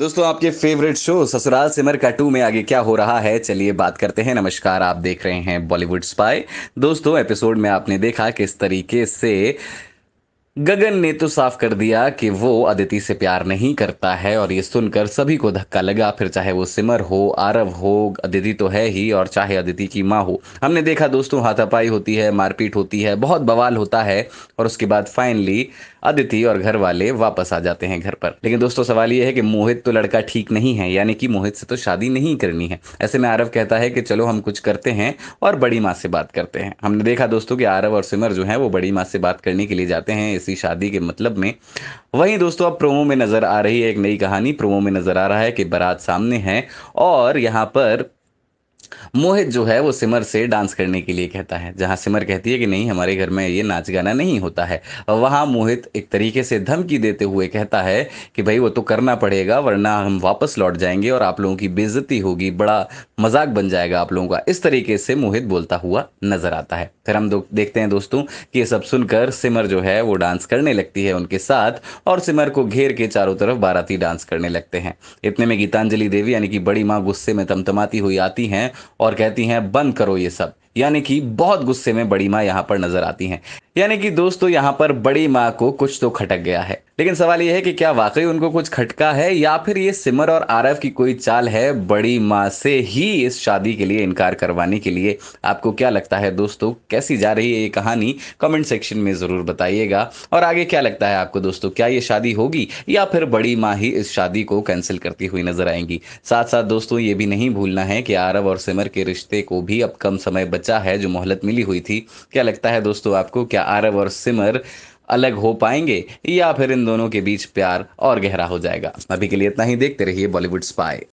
दोस्तों आपके favourite show ससुराल सिमर का टू में आगे क्या हो रहा है चलिए बात करते हैं नमस्कार आप देख रहे हैं बॉलीवुड स्पाई दोस्तों एपिसोड में आपने देखा किस तरीके से गगन ने तो साफ कर दिया कि वो अदिति से प्यार नहीं करता है और ये सुनकर सभी को धक्का लगा फिर चाहे वो सिमर हो आरव हो अदिति तो है ही और चाहे अदिति की माँ हो हमने देखा दोस्तों हाथापाई होती है मारपीट होती है बहुत बवाल होता है और उसके बाद फाइनली अदिति और घर वाले वापस आ जाते हैं घर पर लेकिन दोस्तों सवाल ये है कि मोहित तो लड़का ठीक नहीं है यानी कि मोहित से तो शादी नहीं करनी है ऐसे में आरव कहता है कि चलो हम कुछ करते हैं और बड़ी माँ से बात करते हैं हमने देखा दोस्तों कि आरव और सिमर जो है वो बड़ी माँ से बात करने के लिए जाते हैं ऐसी शादी के मतलब में वहीं दोस्तों अब प्रोमो में नज़र आ रही है एक नई कहानी प्रोमो में नज़र आ रहा है कि बारात सामने है और यहाँ पर मोहित जो है वो सिमर से डांस करने के लिए कहता है जहां सिमर कहती है कि नहीं हमारे घर में ये नाच गाना नहीं होता है वहां मोहित एक तरीके से धमकी देते हुए कहता है कि भाई वो तो करना पड़ेगा वरना हम वापस लौट जाएंगे और आप लोगों की बेजती होगी बड़ा मजाक बन जाएगा आप लोगों का इस तरीके से मोहित बोलता हुआ नजर आता है फिर हम देखते हैं दोस्तों कि ये सब सुनकर सिमर जो है वो डांस करने लगती है उनके साथ और सिमर को घेर के चारों तरफ बाराती डांस करने लगते हैं इतने में गीतांजलि देवी यानी कि बड़ी माँ गुस्से में तमतमाती हुई आती हैं और कहती हैं बंद करो ये सब यानी कि बहुत गुस्से में बड़ी माँ यहाँ पर नजर आती हैं यानी कि दोस्तों यहाँ पर बड़ी माँ को कुछ तो खटक गया है लेकिन सवाल यह है कि क्या वाकई उनको कुछ खटका है या फिर ये सिमर और आरफ की कोई चाल है बड़ी माँ से ही इस शादी के लिए इनकार करवाने के लिए आपको क्या लगता है दोस्तों कैसी जा रही है ये कहानी कमेंट सेक्शन में ज़रूर बताइएगा और आगे क्या लगता है आपको दोस्तों क्या ये शादी होगी या फिर बड़ी माँ ही इस शादी को कैंसिल करती हुई नजर आएंगी साथ साथ दोस्तों ये भी नहीं भूलना है कि आरव और सिमर के रिश्ते को भी अब कम समय बच बचा है जो मोहलत मिली हुई थी क्या लगता है दोस्तों आपको क्या आरव और सिमर अलग हो पाएंगे या फिर इन दोनों के बीच प्यार और गहरा हो जाएगा अभी के लिए इतना ही देखते रहिए बॉलीवुड स्पाई